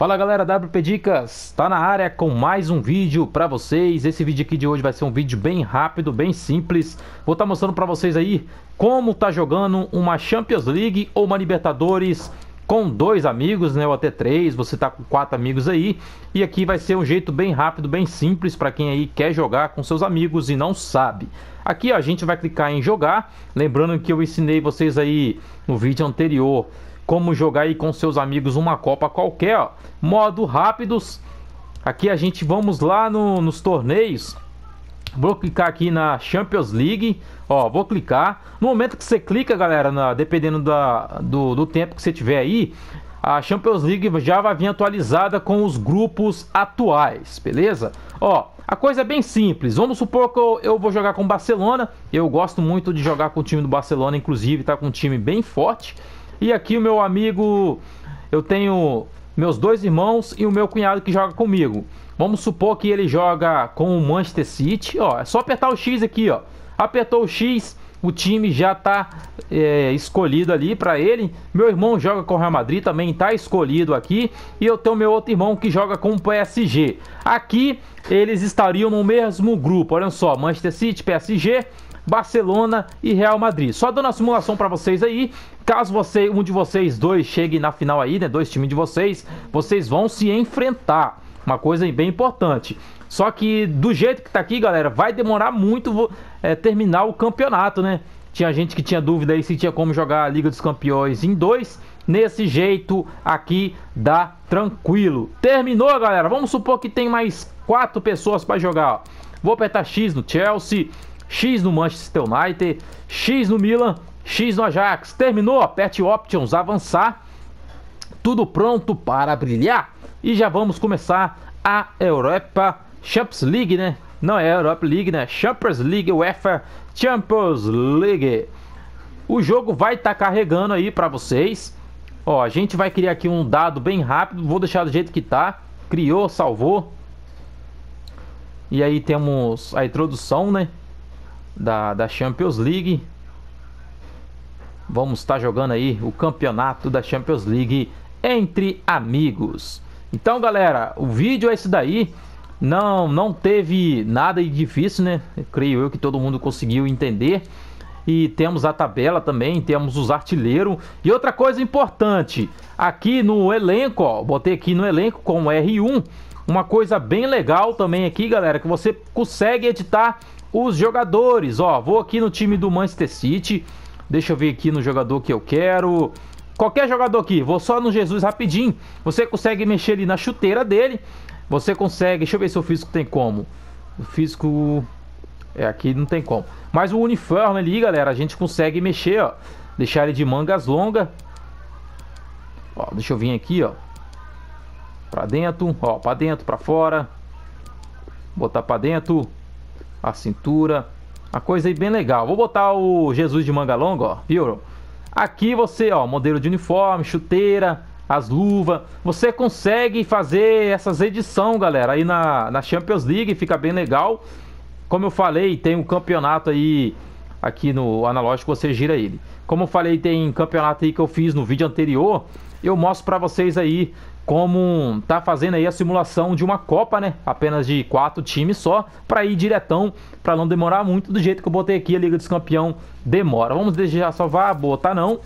Fala galera, WP Dicas, tá na área com mais um vídeo para vocês. Esse vídeo aqui de hoje vai ser um vídeo bem rápido, bem simples. Vou estar tá mostrando para vocês aí como tá jogando uma Champions League ou uma Libertadores com dois amigos, né, ou até três, você tá com quatro amigos aí, e aqui vai ser um jeito bem rápido, bem simples para quem aí quer jogar com seus amigos e não sabe. Aqui ó, a gente vai clicar em jogar, lembrando que eu ensinei vocês aí no vídeo anterior como jogar aí com seus amigos uma copa qualquer, ó. modo rápidos. Aqui a gente vamos lá no, nos torneios Vou clicar aqui na Champions League. Ó, vou clicar. No momento que você clica, galera, na, dependendo da, do, do tempo que você tiver aí, a Champions League já vai vir atualizada com os grupos atuais, beleza? Ó, a coisa é bem simples. Vamos supor que eu, eu vou jogar com o Barcelona. Eu gosto muito de jogar com o time do Barcelona, inclusive, tá com um time bem forte. E aqui o meu amigo, eu tenho meus dois irmãos e o meu cunhado que joga comigo. Vamos supor que ele joga com o Manchester City, ó, é só apertar o X aqui, ó. Apertou o X, o time já está é, escolhido ali para ele. Meu irmão joga com o Real Madrid, também está escolhido aqui. E eu tenho meu outro irmão que joga com o PSG. Aqui eles estariam no mesmo grupo. Olha só, Manchester City, PSG, Barcelona e Real Madrid. Só dando a simulação para vocês aí. Caso você, um de vocês dois chegue na final aí, né, dois times de vocês, vocês vão se enfrentar. Uma coisa bem importante. Só que do jeito que tá aqui, galera, vai demorar muito é, terminar o campeonato, né? Tinha gente que tinha dúvida aí se tinha como jogar a Liga dos Campeões em dois. Nesse jeito aqui dá tranquilo. Terminou, galera. Vamos supor que tem mais quatro pessoas para jogar. Ó. Vou apertar X no Chelsea, X no Manchester United, X no Milan, X no Ajax. Terminou, aperte Options, avançar. Tudo pronto para brilhar. E já vamos começar a Europa Champions League, né? Não é Europa League, né? Champions League, UEFA Champions League. O jogo vai estar tá carregando aí para vocês. Ó, a gente vai criar aqui um dado bem rápido. Vou deixar do jeito que tá. Criou, salvou. E aí temos a introdução, né? Da, da Champions League. Vamos estar tá jogando aí o campeonato da Champions League entre amigos. Então, galera, o vídeo é esse daí. Não, não teve nada de difícil, né? creio eu que todo mundo conseguiu entender. E temos a tabela também, temos os artilheiros. E outra coisa importante, aqui no elenco, ó, botei aqui no elenco com R1. Uma coisa bem legal também aqui, galera, que você consegue editar os jogadores. Ó, vou aqui no time do Manchester City. Deixa eu ver aqui no jogador que eu quero. Qualquer jogador aqui, vou só no Jesus rapidinho. Você consegue mexer ali na chuteira dele. Você consegue, deixa eu ver se o físico tem como. O físico é aqui não tem como. Mas o uniforme ali, galera, a gente consegue mexer, ó. Deixar ele de mangas longas. Ó, deixa eu vir aqui, ó. Pra dentro, ó, pra dentro, pra fora. Botar pra dentro. A cintura. A coisa aí bem legal. Vou botar o Jesus de manga longa, ó. Viu? Aqui você, ó, modelo de uniforme, chuteira, as luvas. Você consegue fazer essas edição, galera, aí na, na Champions League, fica bem legal. Como eu falei, tem um campeonato aí aqui no analógico, você gira ele. Como eu falei, tem campeonato aí que eu fiz no vídeo anterior, eu mostro para vocês aí como tá fazendo aí a simulação de uma Copa, né? Apenas de quatro times só, para ir diretão, para não demorar muito, do jeito que eu botei aqui a Liga dos Campeão demora. Vamos deixar só vá botar não.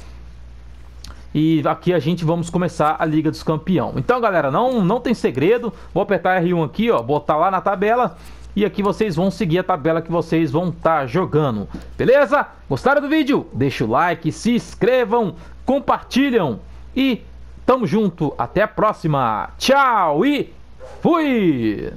E aqui a gente vamos começar a Liga dos Campeão. Então, galera, não não tem segredo. Vou apertar R1 aqui, ó, botar lá na tabela e aqui vocês vão seguir a tabela que vocês vão estar tá jogando. Beleza? Gostaram do vídeo? Deixa o like, se inscrevam, compartilham e tamo junto. Até a próxima. Tchau e fui!